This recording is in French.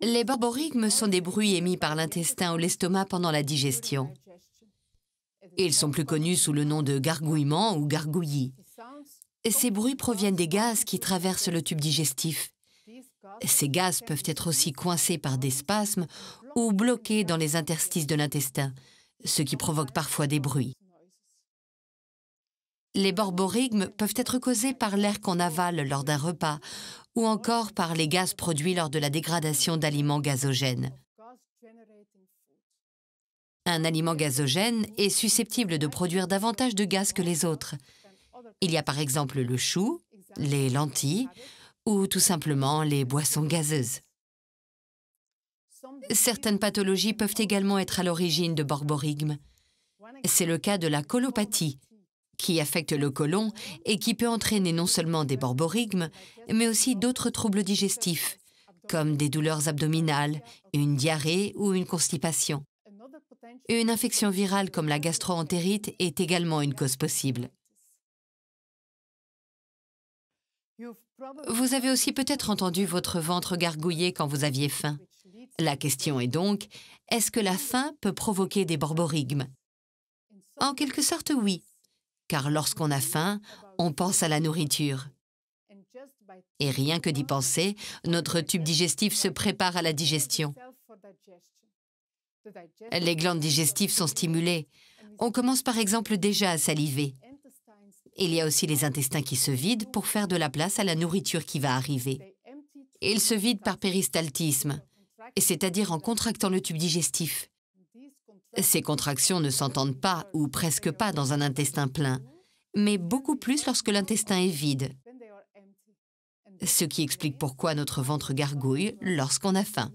Les borborygmes sont des bruits émis par l'intestin ou l'estomac pendant la digestion. Ils sont plus connus sous le nom de gargouillement ou gargouillis. Ces bruits proviennent des gaz qui traversent le tube digestif. Ces gaz peuvent être aussi coincés par des spasmes ou bloqués dans les interstices de l'intestin, ce qui provoque parfois des bruits. Les borborygmes peuvent être causés par l'air qu'on avale lors d'un repas ou encore par les gaz produits lors de la dégradation d'aliments gazogènes. Un aliment gazogène est susceptible de produire davantage de gaz que les autres. Il y a par exemple le chou, les lentilles ou tout simplement les boissons gazeuses. Certaines pathologies peuvent également être à l'origine de borborygmes. C'est le cas de la colopathie, qui affecte le côlon et qui peut entraîner non seulement des borborygmes, mais aussi d'autres troubles digestifs, comme des douleurs abdominales, une diarrhée ou une constipation. Une infection virale comme la gastroentérite est également une cause possible. Vous avez aussi peut-être entendu votre ventre gargouiller quand vous aviez faim. La question est donc, est-ce que la faim peut provoquer des borborygmes En quelque sorte, oui car lorsqu'on a faim, on pense à la nourriture. Et rien que d'y penser, notre tube digestif se prépare à la digestion. Les glandes digestives sont stimulées. On commence par exemple déjà à saliver. Il y a aussi les intestins qui se vident pour faire de la place à la nourriture qui va arriver. Ils se vident par péristaltisme, c'est-à-dire en contractant le tube digestif. Ces contractions ne s'entendent pas ou presque pas dans un intestin plein, mais beaucoup plus lorsque l'intestin est vide, ce qui explique pourquoi notre ventre gargouille lorsqu'on a faim.